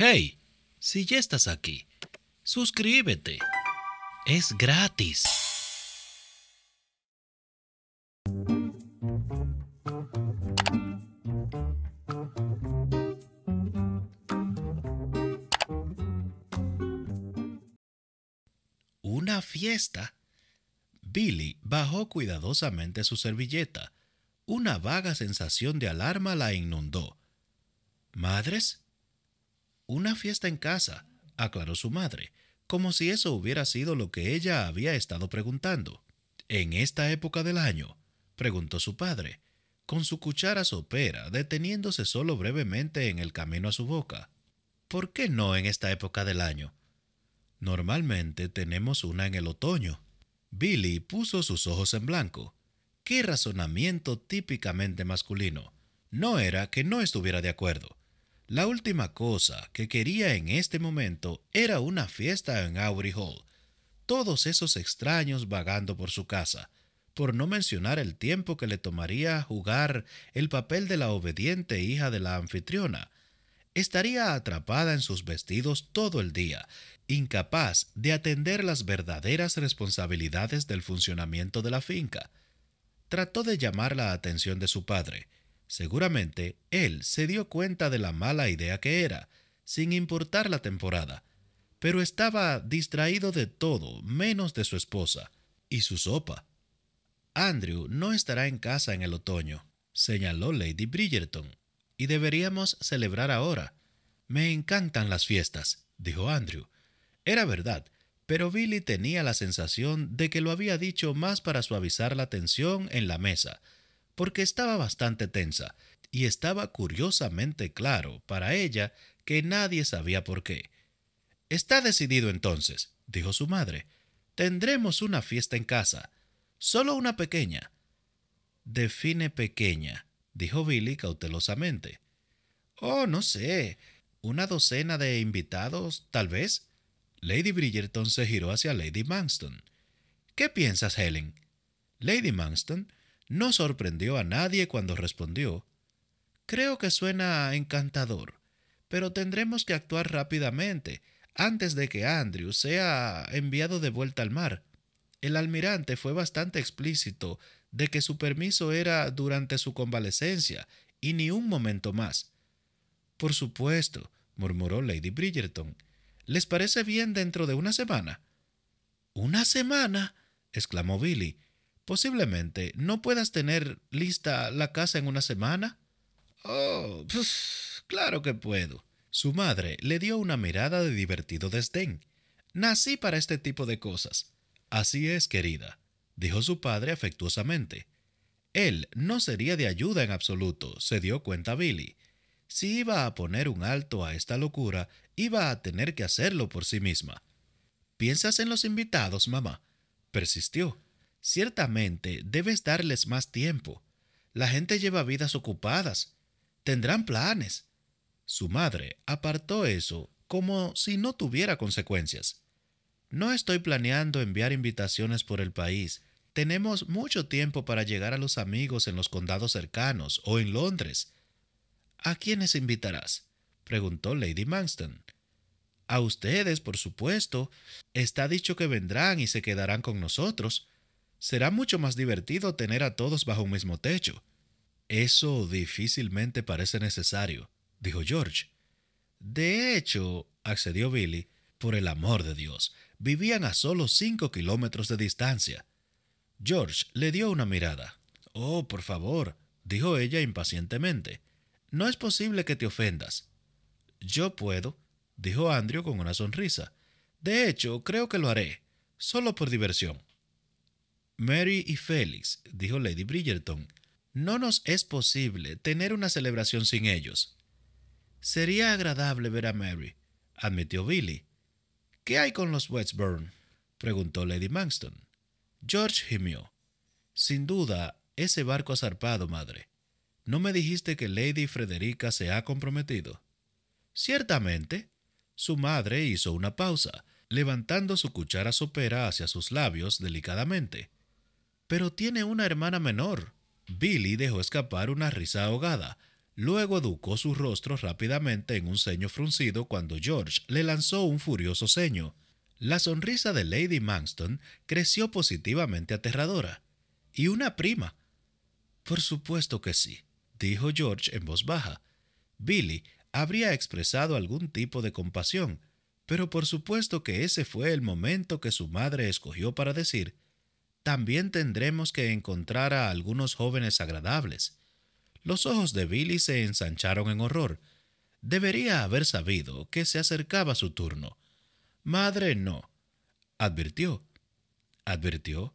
Hey, si ya estás aquí, suscríbete. Es gratis. Una fiesta. Billy bajó cuidadosamente su servilleta. Una vaga sensación de alarma la inundó. ¿Madres? Una fiesta en casa, aclaró su madre, como si eso hubiera sido lo que ella había estado preguntando. ¿En esta época del año? preguntó su padre, con su cuchara sopera, deteniéndose solo brevemente en el camino a su boca. ¿Por qué no en esta época del año? Normalmente tenemos una en el otoño. Billy puso sus ojos en blanco. Qué razonamiento típicamente masculino. No era que no estuviera de acuerdo, la última cosa que quería en este momento era una fiesta en Aubrey Hall. Todos esos extraños vagando por su casa, por no mencionar el tiempo que le tomaría jugar el papel de la obediente hija de la anfitriona. Estaría atrapada en sus vestidos todo el día, incapaz de atender las verdaderas responsabilidades del funcionamiento de la finca. Trató de llamar la atención de su padre, Seguramente él se dio cuenta de la mala idea que era, sin importar la temporada, pero estaba distraído de todo menos de su esposa y su sopa. Andrew no estará en casa en el otoño, señaló Lady Bridgerton, y deberíamos celebrar ahora. Me encantan las fiestas, dijo Andrew. Era verdad, pero Billy tenía la sensación de que lo había dicho más para suavizar la tensión en la mesa, porque estaba bastante tensa, y estaba curiosamente claro para ella que nadie sabía por qué. Está decidido entonces, dijo su madre. Tendremos una fiesta en casa, solo una pequeña. Define pequeña, dijo Billy cautelosamente. Oh, no sé. Una docena de invitados, tal vez. Lady Bridgerton se giró hacia Lady Manston. ¿Qué piensas, Helen? Lady Manston no sorprendió a nadie cuando respondió, Creo que suena encantador, pero tendremos que actuar rápidamente antes de que Andrew sea enviado de vuelta al mar. El almirante fue bastante explícito de que su permiso era durante su convalecencia y ni un momento más. Por supuesto, murmuró Lady Bridgerton. ¿Les parece bien dentro de una semana? ¿Una semana? exclamó Billy Posiblemente no puedas tener lista la casa en una semana. Oh, pues, claro que puedo. Su madre le dio una mirada de divertido desdén. Nací para este tipo de cosas. Así es, querida, dijo su padre afectuosamente. Él no sería de ayuda en absoluto, se dio cuenta Billy. Si iba a poner un alto a esta locura, iba a tener que hacerlo por sí misma. ¿Piensas en los invitados, mamá? persistió. Ciertamente debes darles más tiempo. La gente lleva vidas ocupadas. Tendrán planes. Su madre apartó eso como si no tuviera consecuencias. No estoy planeando enviar invitaciones por el país. Tenemos mucho tiempo para llegar a los amigos en los condados cercanos o en Londres. ¿A quiénes invitarás? preguntó Lady Manston. A ustedes, por supuesto. Está dicho que vendrán y se quedarán con nosotros será mucho más divertido tener a todos bajo un mismo techo. Eso difícilmente parece necesario, dijo George. De hecho, accedió Billy, por el amor de Dios, vivían a solo cinco kilómetros de distancia. George le dio una mirada. Oh, por favor, dijo ella impacientemente. No es posible que te ofendas. Yo puedo, dijo Andrew con una sonrisa. De hecho, creo que lo haré, solo por diversión. Mary y Félix, dijo Lady Bridgerton, no nos es posible tener una celebración sin ellos. Sería agradable ver a Mary, admitió Billy. ¿Qué hay con los Westburn? preguntó Lady Manston. George gimió. Sin duda, ese barco ha zarpado, madre. ¿No me dijiste que Lady Frederica se ha comprometido? Ciertamente. Su madre hizo una pausa, levantando su cuchara sopera hacia sus labios delicadamente pero tiene una hermana menor. Billy dejó escapar una risa ahogada. Luego educó su rostro rápidamente en un ceño fruncido cuando George le lanzó un furioso ceño. La sonrisa de Lady Manston creció positivamente aterradora. ¿Y una prima? Por supuesto que sí, dijo George en voz baja. Billy habría expresado algún tipo de compasión, pero por supuesto que ese fue el momento que su madre escogió para decir también tendremos que encontrar a algunos jóvenes agradables. Los ojos de Billy se ensancharon en horror. Debería haber sabido que se acercaba su turno. Madre, no. Advirtió. Advirtió.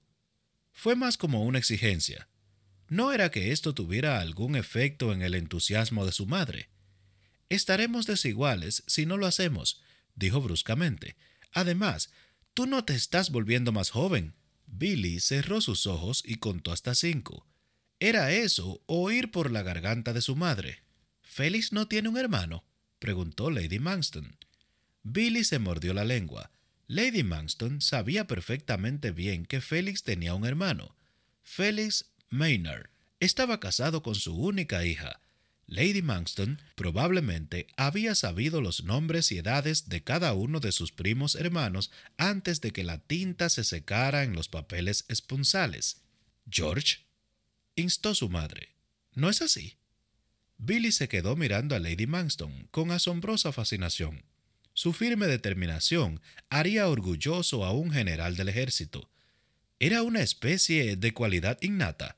Fue más como una exigencia. No era que esto tuviera algún efecto en el entusiasmo de su madre. Estaremos desiguales si no lo hacemos, dijo bruscamente. Además, tú no te estás volviendo más joven. Billy cerró sus ojos y contó hasta cinco. ¿Era eso o ir por la garganta de su madre? ¿Félix no tiene un hermano? preguntó Lady Manston. Billy se mordió la lengua. Lady Manston sabía perfectamente bien que Félix tenía un hermano. Félix Maynard estaba casado con su única hija, Lady Manston probablemente había sabido los nombres y edades de cada uno de sus primos hermanos antes de que la tinta se secara en los papeles esponsales. George, instó su madre, ¿no es así? Billy se quedó mirando a Lady Manston con asombrosa fascinación. Su firme determinación haría orgulloso a un general del ejército. Era una especie de cualidad innata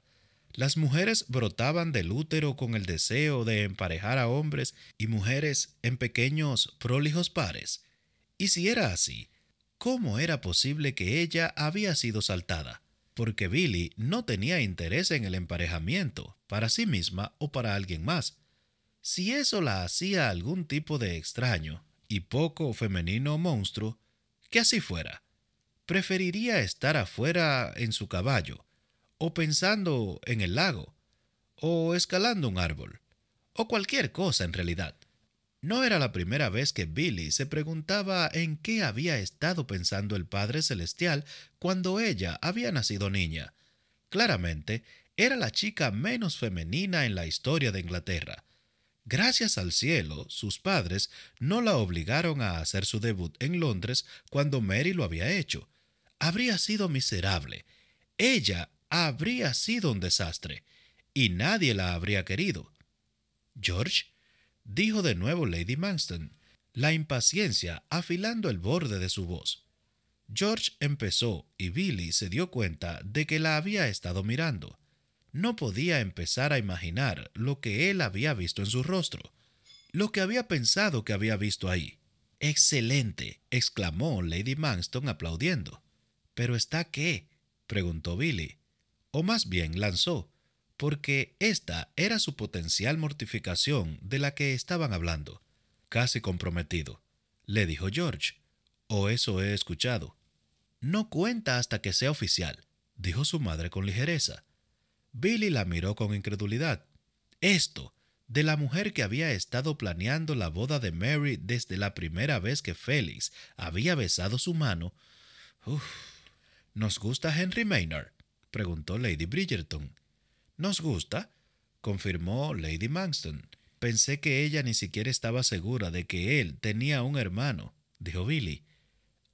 las mujeres brotaban del útero con el deseo de emparejar a hombres y mujeres en pequeños, prolijos pares. Y si era así, ¿cómo era posible que ella había sido saltada? Porque Billy no tenía interés en el emparejamiento, para sí misma o para alguien más. Si eso la hacía algún tipo de extraño y poco femenino monstruo, que así fuera. Preferiría estar afuera en su caballo, o pensando en el lago, o escalando un árbol, o cualquier cosa en realidad. No era la primera vez que Billy se preguntaba en qué había estado pensando el Padre Celestial cuando ella había nacido niña. Claramente, era la chica menos femenina en la historia de Inglaterra. Gracias al cielo, sus padres no la obligaron a hacer su debut en Londres cuando Mary lo había hecho. Habría sido miserable. Ella habría sido un desastre y nadie la habría querido. George, dijo de nuevo Lady Manston, la impaciencia afilando el borde de su voz. George empezó y Billy se dio cuenta de que la había estado mirando. No podía empezar a imaginar lo que él había visto en su rostro, lo que había pensado que había visto ahí. Excelente, exclamó Lady Manston aplaudiendo. ¿Pero está qué? preguntó Billy o más bien lanzó, porque esta era su potencial mortificación de la que estaban hablando. Casi comprometido, le dijo George, o oh, eso he escuchado. No cuenta hasta que sea oficial, dijo su madre con ligereza. Billy la miró con incredulidad. Esto, de la mujer que había estado planeando la boda de Mary desde la primera vez que Félix había besado su mano. Uf, ¿Nos gusta Henry Maynard? preguntó Lady Bridgerton. ¿Nos gusta? confirmó Lady Manston. Pensé que ella ni siquiera estaba segura de que él tenía un hermano, dijo Billy.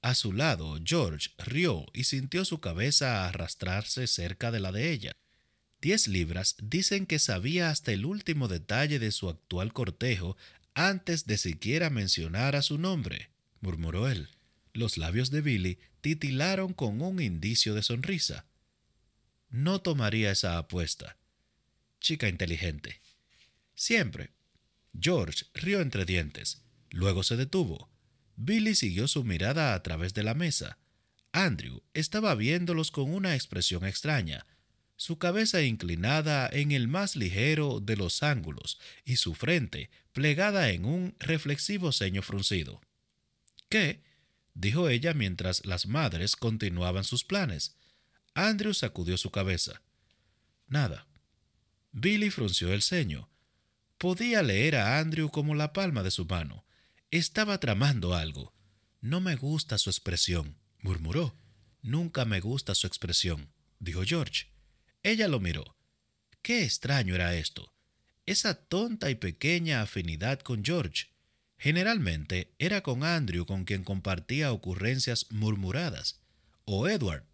A su lado, George rió y sintió su cabeza arrastrarse cerca de la de ella. Diez libras dicen que sabía hasta el último detalle de su actual cortejo antes de siquiera mencionar a su nombre, murmuró él. Los labios de Billy titilaron con un indicio de sonrisa no tomaría esa apuesta. Chica inteligente. Siempre. George rió entre dientes. Luego se detuvo. Billy siguió su mirada a través de la mesa. Andrew estaba viéndolos con una expresión extraña, su cabeza inclinada en el más ligero de los ángulos y su frente plegada en un reflexivo ceño fruncido. ¿Qué? dijo ella mientras las madres continuaban sus planes. Andrew sacudió su cabeza. Nada. Billy frunció el ceño. Podía leer a Andrew como la palma de su mano. Estaba tramando algo. No me gusta su expresión, murmuró. Nunca me gusta su expresión, dijo George. Ella lo miró. Qué extraño era esto. Esa tonta y pequeña afinidad con George. Generalmente era con Andrew con quien compartía ocurrencias murmuradas, o Edward,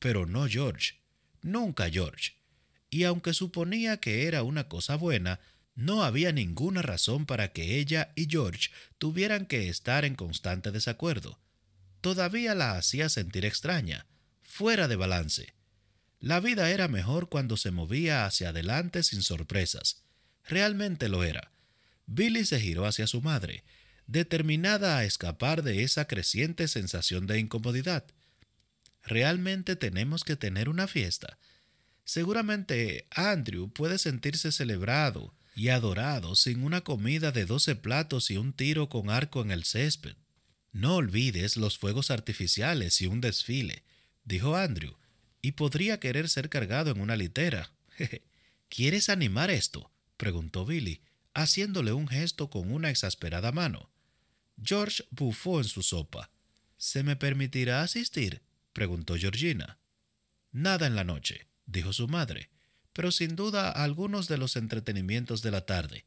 pero no George. Nunca George. Y aunque suponía que era una cosa buena, no había ninguna razón para que ella y George tuvieran que estar en constante desacuerdo. Todavía la hacía sentir extraña, fuera de balance. La vida era mejor cuando se movía hacia adelante sin sorpresas. Realmente lo era. Billy se giró hacia su madre, determinada a escapar de esa creciente sensación de incomodidad. ¿Realmente tenemos que tener una fiesta? Seguramente Andrew puede sentirse celebrado y adorado sin una comida de doce platos y un tiro con arco en el césped. No olvides los fuegos artificiales y un desfile, dijo Andrew, y podría querer ser cargado en una litera. ¿Quieres animar esto? preguntó Billy, haciéndole un gesto con una exasperada mano. George bufó en su sopa. ¿Se me permitirá asistir? preguntó Georgina. Nada en la noche, dijo su madre, pero sin duda algunos de los entretenimientos de la tarde.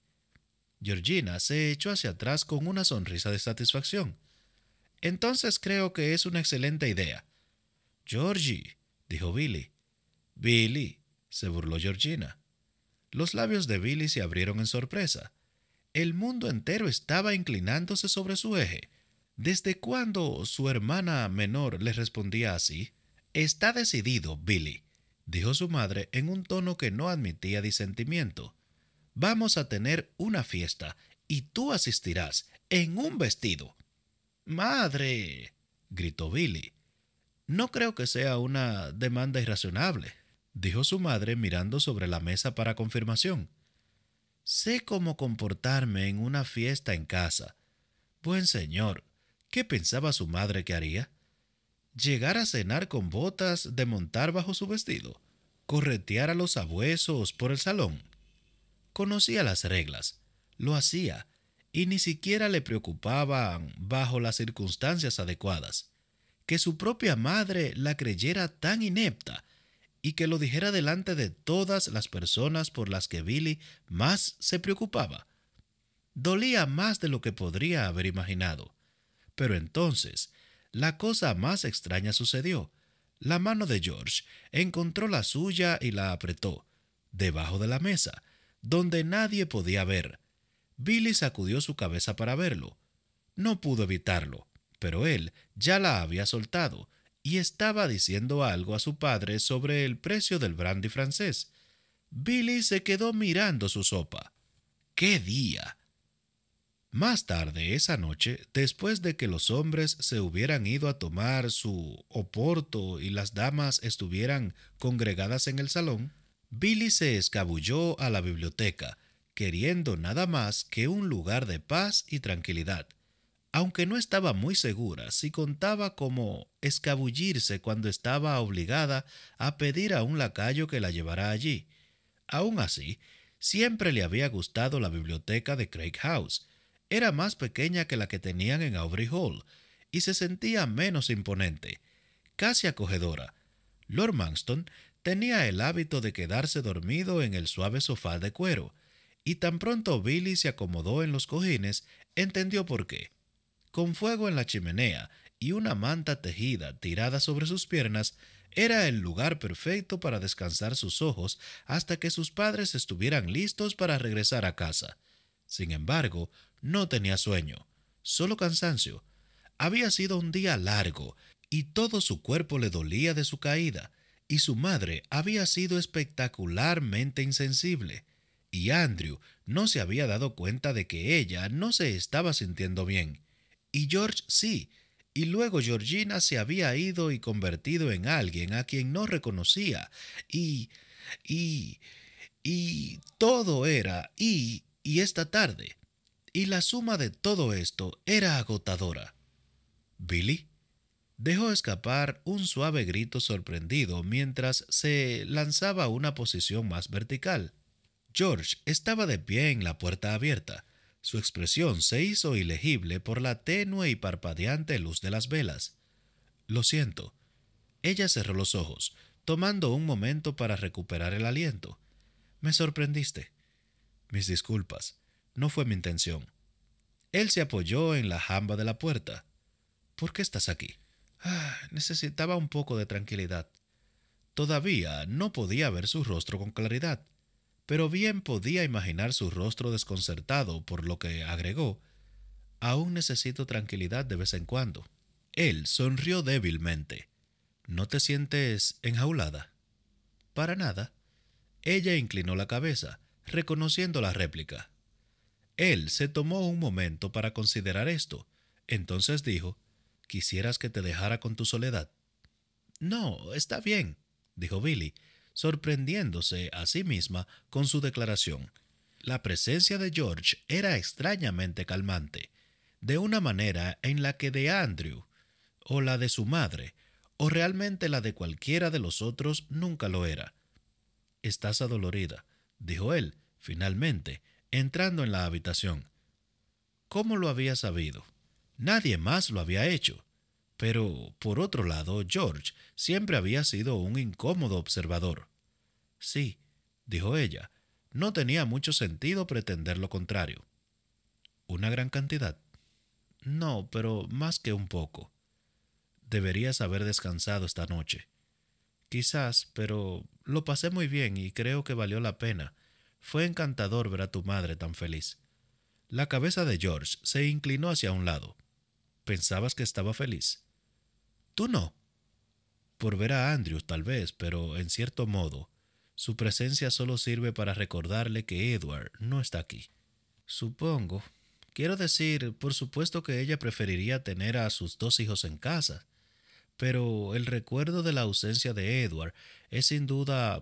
Georgina se echó hacia atrás con una sonrisa de satisfacción. Entonces creo que es una excelente idea. Georgie, dijo Billy. Billy, se burló Georgina. Los labios de Billy se abrieron en sorpresa. El mundo entero estaba inclinándose sobre su eje. Desde cuando su hermana menor le respondía así, Está decidido, Billy, dijo su madre en un tono que no admitía disentimiento. Vamos a tener una fiesta y tú asistirás en un vestido. Madre, gritó Billy. No creo que sea una demanda irracionable», dijo su madre mirando sobre la mesa para confirmación. Sé cómo comportarme en una fiesta en casa. Buen señor, ¿Qué pensaba su madre que haría? Llegar a cenar con botas de montar bajo su vestido, corretear a los abuesos por el salón. Conocía las reglas, lo hacía, y ni siquiera le preocupaban, bajo las circunstancias adecuadas, que su propia madre la creyera tan inepta y que lo dijera delante de todas las personas por las que Billy más se preocupaba. Dolía más de lo que podría haber imaginado. Pero entonces, la cosa más extraña sucedió. La mano de George encontró la suya y la apretó, debajo de la mesa, donde nadie podía ver. Billy sacudió su cabeza para verlo. No pudo evitarlo, pero él ya la había soltado y estaba diciendo algo a su padre sobre el precio del brandy francés. Billy se quedó mirando su sopa. ¡Qué día! Más tarde esa noche, después de que los hombres se hubieran ido a tomar su oporto y las damas estuvieran congregadas en el salón, Billy se escabulló a la biblioteca, queriendo nada más que un lugar de paz y tranquilidad, aunque no estaba muy segura si contaba como escabullirse cuando estaba obligada a pedir a un lacayo que la llevara allí. aun así, siempre le había gustado la biblioteca de Craig House, era más pequeña que la que tenían en Aubrey Hall y se sentía menos imponente, casi acogedora. Lord Manston tenía el hábito de quedarse dormido en el suave sofá de cuero, y tan pronto Billy se acomodó en los cojines, entendió por qué. Con fuego en la chimenea y una manta tejida tirada sobre sus piernas, era el lugar perfecto para descansar sus ojos hasta que sus padres estuvieran listos para regresar a casa. Sin embargo, no tenía sueño, solo cansancio. Había sido un día largo y todo su cuerpo le dolía de su caída, y su madre había sido espectacularmente insensible, y Andrew no se había dado cuenta de que ella no se estaba sintiendo bien, y George sí, y luego Georgina se había ido y convertido en alguien a quien no reconocía, y... y... y... todo era y... y esta tarde y la suma de todo esto era agotadora. Billy dejó escapar un suave grito sorprendido mientras se lanzaba a una posición más vertical. George estaba de pie en la puerta abierta. Su expresión se hizo ilegible por la tenue y parpadeante luz de las velas. Lo siento. Ella cerró los ojos, tomando un momento para recuperar el aliento. Me sorprendiste. Mis disculpas. No fue mi intención. Él se apoyó en la jamba de la puerta. ¿Por qué estás aquí? Ah, necesitaba un poco de tranquilidad. Todavía no podía ver su rostro con claridad, pero bien podía imaginar su rostro desconcertado, por lo que agregó, Aún necesito tranquilidad de vez en cuando. Él sonrió débilmente. ¿No te sientes enjaulada? Para nada. Ella inclinó la cabeza, reconociendo la réplica. Él se tomó un momento para considerar esto. Entonces dijo, ¿Quisieras que te dejara con tu soledad? No, está bien, dijo Billy, sorprendiéndose a sí misma con su declaración. La presencia de George era extrañamente calmante, de una manera en la que de Andrew, o la de su madre, o realmente la de cualquiera de los otros nunca lo era. Estás adolorida, dijo él, finalmente, entrando en la habitación. ¿Cómo lo había sabido? Nadie más lo había hecho. Pero, por otro lado, George siempre había sido un incómodo observador. Sí, dijo ella, no tenía mucho sentido pretender lo contrario. ¿Una gran cantidad? No, pero más que un poco. Deberías haber descansado esta noche. Quizás, pero lo pasé muy bien y creo que valió la pena. Fue encantador ver a tu madre tan feliz. La cabeza de George se inclinó hacia un lado. ¿Pensabas que estaba feliz? Tú no. Por ver a Andrews tal vez, pero en cierto modo, su presencia solo sirve para recordarle que Edward no está aquí. Supongo. Quiero decir, por supuesto que ella preferiría tener a sus dos hijos en casa, pero el recuerdo de la ausencia de Edward es sin duda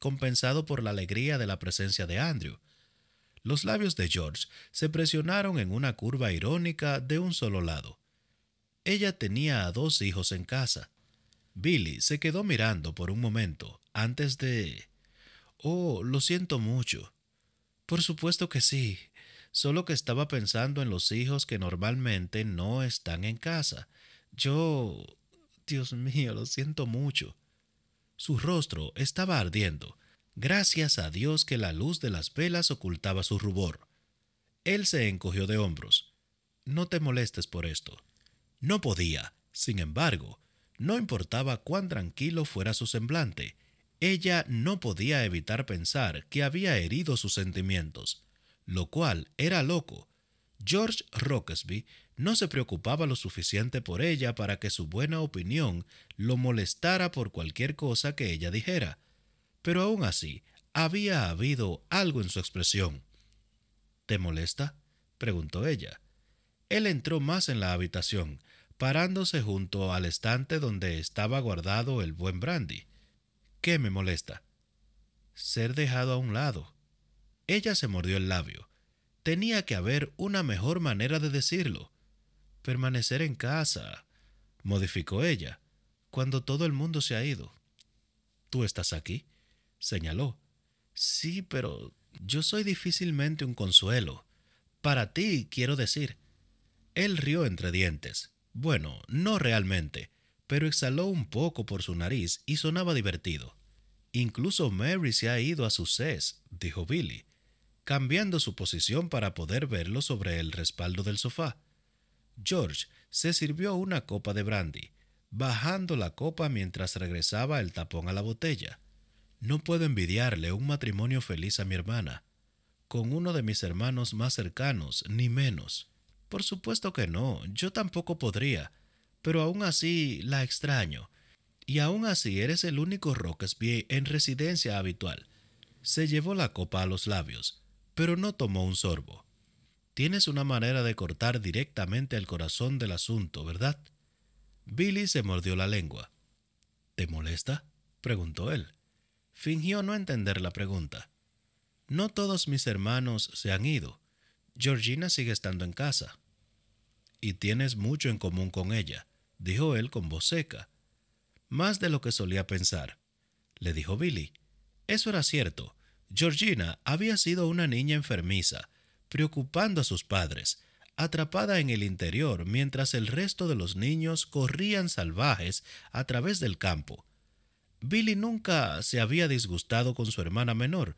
compensado por la alegría de la presencia de Andrew. Los labios de George se presionaron en una curva irónica de un solo lado. Ella tenía a dos hijos en casa. Billy se quedó mirando por un momento antes de... Oh, lo siento mucho. Por supuesto que sí, solo que estaba pensando en los hijos que normalmente no están en casa. Yo... Dios mío, lo siento mucho. Su rostro estaba ardiendo. Gracias a Dios que la luz de las velas ocultaba su rubor. Él se encogió de hombros. No te molestes por esto. No podía. Sin embargo, no importaba cuán tranquilo fuera su semblante, ella no podía evitar pensar que había herido sus sentimientos, lo cual era loco, George Rockesby no se preocupaba lo suficiente por ella para que su buena opinión lo molestara por cualquier cosa que ella dijera, pero aún así había habido algo en su expresión. ¿Te molesta? preguntó ella. Él entró más en la habitación, parándose junto al estante donde estaba guardado el buen brandy. ¿Qué me molesta? Ser dejado a un lado. Ella se mordió el labio. Tenía que haber una mejor manera de decirlo. Permanecer en casa, modificó ella, cuando todo el mundo se ha ido. ¿Tú estás aquí? señaló. Sí, pero yo soy difícilmente un consuelo. Para ti, quiero decir. Él rió entre dientes. Bueno, no realmente, pero exhaló un poco por su nariz y sonaba divertido. Incluso Mary se ha ido a su CES, dijo Billy cambiando su posición para poder verlo sobre el respaldo del sofá. George se sirvió una copa de brandy, bajando la copa mientras regresaba el tapón a la botella. No puedo envidiarle un matrimonio feliz a mi hermana, con uno de mis hermanos más cercanos, ni menos. Por supuesto que no, yo tampoco podría, pero aún así la extraño. Y aún así eres el único Roquesby en residencia habitual. Se llevó la copa a los labios pero no tomó un sorbo. Tienes una manera de cortar directamente el corazón del asunto, ¿verdad? Billy se mordió la lengua. ¿Te molesta? preguntó él. Fingió no entender la pregunta. No todos mis hermanos se han ido. Georgina sigue estando en casa. Y tienes mucho en común con ella, dijo él con voz seca. Más de lo que solía pensar, le dijo Billy. Eso era cierto, Georgina había sido una niña enfermiza, preocupando a sus padres, atrapada en el interior mientras el resto de los niños corrían salvajes a través del campo. Billy nunca se había disgustado con su hermana menor,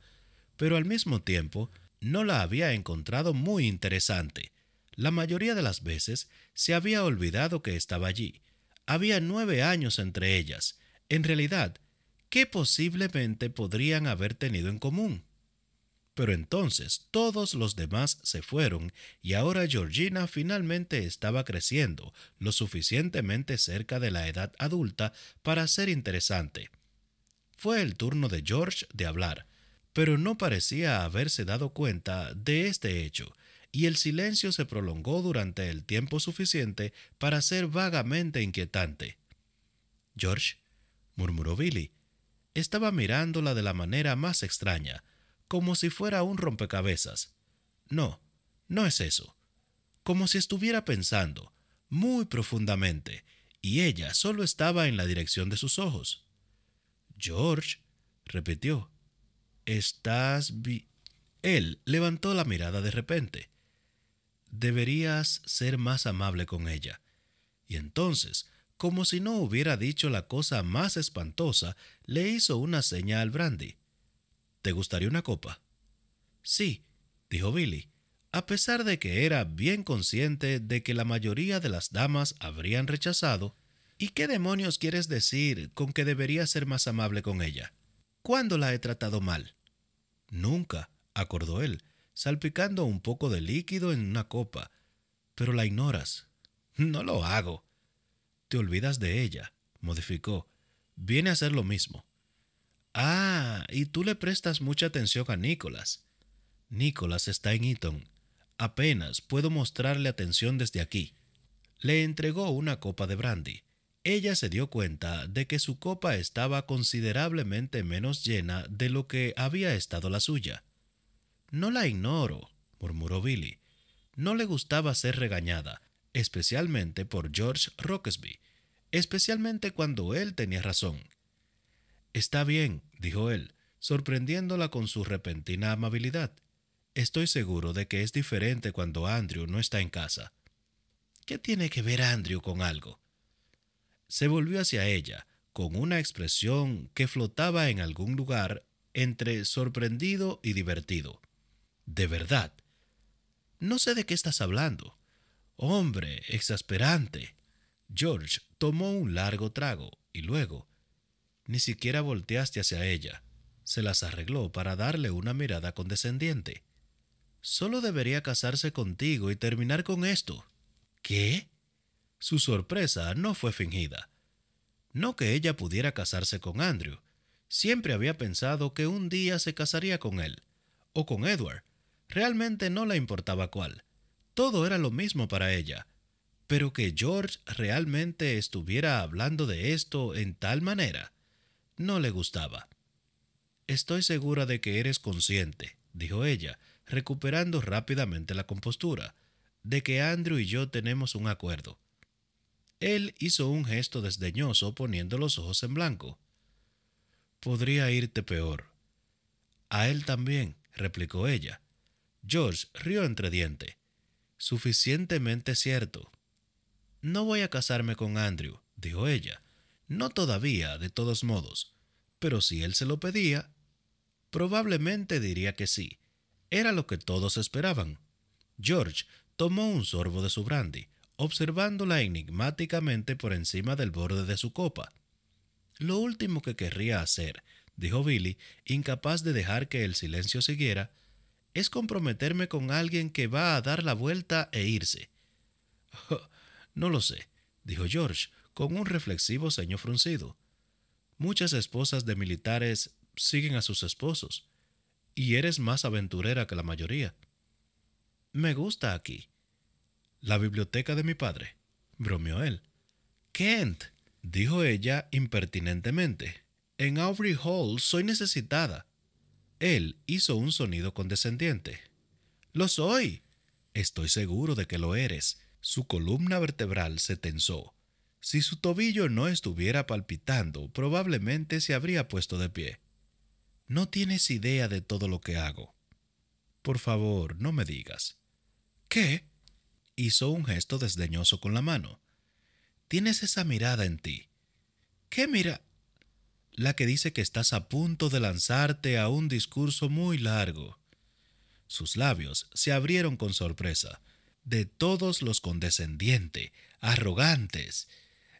pero al mismo tiempo no la había encontrado muy interesante. La mayoría de las veces se había olvidado que estaba allí. Había nueve años entre ellas. En realidad, ¿qué posiblemente podrían haber tenido en común. Pero entonces todos los demás se fueron y ahora Georgina finalmente estaba creciendo lo suficientemente cerca de la edad adulta para ser interesante. Fue el turno de George de hablar, pero no parecía haberse dado cuenta de este hecho, y el silencio se prolongó durante el tiempo suficiente para ser vagamente inquietante. George, murmuró Billy, estaba mirándola de la manera más extraña, como si fuera un rompecabezas. No, no es eso. Como si estuviera pensando, muy profundamente, y ella solo estaba en la dirección de sus ojos. George, repitió, estás vi. Él levantó la mirada de repente. Deberías ser más amable con ella. Y entonces como si no hubiera dicho la cosa más espantosa, le hizo una seña al brandy. ¿Te gustaría una copa? Sí, dijo Billy, a pesar de que era bien consciente de que la mayoría de las damas habrían rechazado. ¿Y qué demonios quieres decir con que debería ser más amable con ella? ¿Cuándo la he tratado mal? Nunca, acordó él, salpicando un poco de líquido en una copa. Pero la ignoras. No lo hago, te olvidas de ella, modificó. Viene a ser lo mismo. Ah, y tú le prestas mucha atención a Nicholas. Nicholas está en Eton. Apenas puedo mostrarle atención desde aquí. Le entregó una copa de brandy. Ella se dio cuenta de que su copa estaba considerablemente menos llena de lo que había estado la suya. No la ignoro, murmuró Billy. No le gustaba ser regañada, especialmente por George Rokesby, especialmente cuando él tenía razón. Está bien, dijo él, sorprendiéndola con su repentina amabilidad. Estoy seguro de que es diferente cuando Andrew no está en casa. ¿Qué tiene que ver Andrew con algo? Se volvió hacia ella, con una expresión que flotaba en algún lugar entre sorprendido y divertido. ¿De verdad? No sé de qué estás hablando. Hombre, exasperante. George tomó un largo trago y luego, ni siquiera volteaste hacia ella. Se las arregló para darle una mirada condescendiente. Solo debería casarse contigo y terminar con esto. ¿Qué? Su sorpresa no fue fingida. No que ella pudiera casarse con Andrew. Siempre había pensado que un día se casaría con él, o con Edward. Realmente no le importaba cuál todo era lo mismo para ella, pero que George realmente estuviera hablando de esto en tal manera, no le gustaba. Estoy segura de que eres consciente, dijo ella, recuperando rápidamente la compostura, de que Andrew y yo tenemos un acuerdo. Él hizo un gesto desdeñoso poniendo los ojos en blanco. Podría irte peor. A él también, replicó ella. George rió entre dientes suficientemente cierto. No voy a casarme con Andrew, dijo ella. No todavía, de todos modos. Pero si él se lo pedía, probablemente diría que sí. Era lo que todos esperaban. George tomó un sorbo de su brandy, observándola enigmáticamente por encima del borde de su copa. Lo último que querría hacer, dijo Billy, incapaz de dejar que el silencio siguiera, es comprometerme con alguien que va a dar la vuelta e irse. no lo sé, dijo George, con un reflexivo ceño fruncido. Muchas esposas de militares siguen a sus esposos, y eres más aventurera que la mayoría. Me gusta aquí. La biblioteca de mi padre, bromeó él. Kent, dijo ella impertinentemente. En Aubrey Hall soy necesitada. Él hizo un sonido condescendiente. Lo soy. Estoy seguro de que lo eres. Su columna vertebral se tensó. Si su tobillo no estuviera palpitando, probablemente se habría puesto de pie. No tienes idea de todo lo que hago. Por favor, no me digas. ¿Qué? Hizo un gesto desdeñoso con la mano. Tienes esa mirada en ti. ¿Qué mira? la que dice que estás a punto de lanzarte a un discurso muy largo. Sus labios se abrieron con sorpresa, de todos los condescendientes, arrogantes.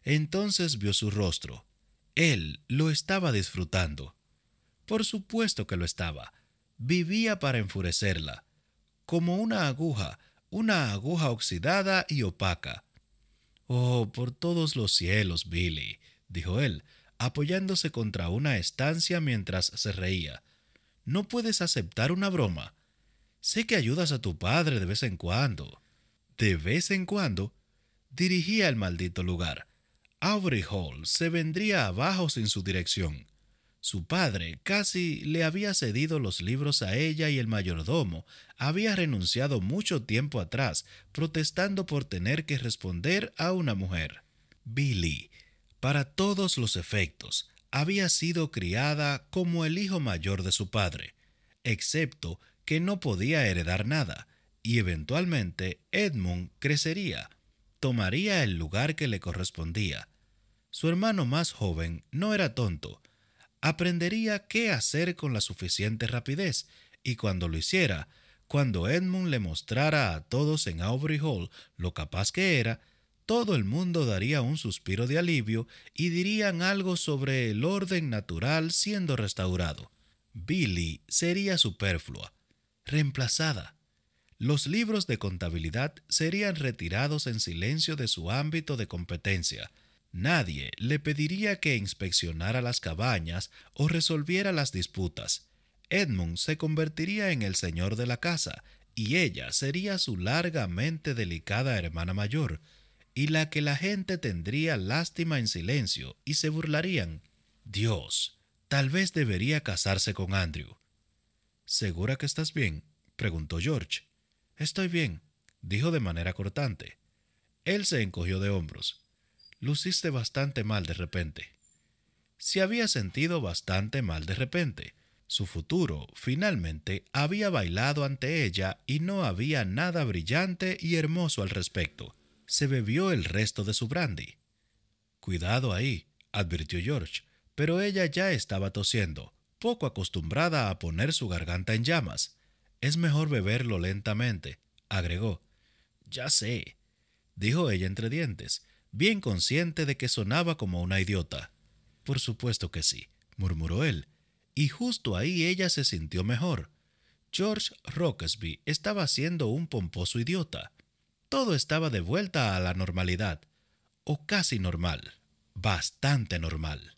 Entonces vio su rostro. Él lo estaba disfrutando. Por supuesto que lo estaba. Vivía para enfurecerla, como una aguja, una aguja oxidada y opaca. Oh, por todos los cielos, Billy, dijo él, apoyándose contra una estancia mientras se reía. No puedes aceptar una broma. Sé que ayudas a tu padre de vez en cuando. De vez en cuando, dirigía el maldito lugar. Aubrey Hall se vendría abajo sin su dirección. Su padre casi le había cedido los libros a ella y el mayordomo había renunciado mucho tiempo atrás, protestando por tener que responder a una mujer. Billy para todos los efectos, había sido criada como el hijo mayor de su padre, excepto que no podía heredar nada, y eventualmente Edmund crecería, tomaría el lugar que le correspondía. Su hermano más joven no era tonto, aprendería qué hacer con la suficiente rapidez, y cuando lo hiciera, cuando Edmund le mostrara a todos en Aubrey Hall lo capaz que era, todo el mundo daría un suspiro de alivio y dirían algo sobre el orden natural siendo restaurado. Billy sería superflua, reemplazada. Los libros de contabilidad serían retirados en silencio de su ámbito de competencia. Nadie le pediría que inspeccionara las cabañas o resolviera las disputas. Edmund se convertiría en el señor de la casa y ella sería su largamente delicada hermana mayor, y la que la gente tendría lástima en silencio y se burlarían. Dios, tal vez debería casarse con Andrew. ¿Segura que estás bien? preguntó George. Estoy bien, dijo de manera cortante. Él se encogió de hombros. Luciste bastante mal de repente. Se había sentido bastante mal de repente. Su futuro, finalmente, había bailado ante ella y no había nada brillante y hermoso al respecto se bebió el resto de su brandy. Cuidado ahí, advirtió George, pero ella ya estaba tosiendo, poco acostumbrada a poner su garganta en llamas. Es mejor beberlo lentamente, agregó. Ya sé, dijo ella entre dientes, bien consciente de que sonaba como una idiota. Por supuesto que sí, murmuró él, y justo ahí ella se sintió mejor. George Rocksby estaba siendo un pomposo idiota todo estaba de vuelta a la normalidad, o casi normal, bastante normal.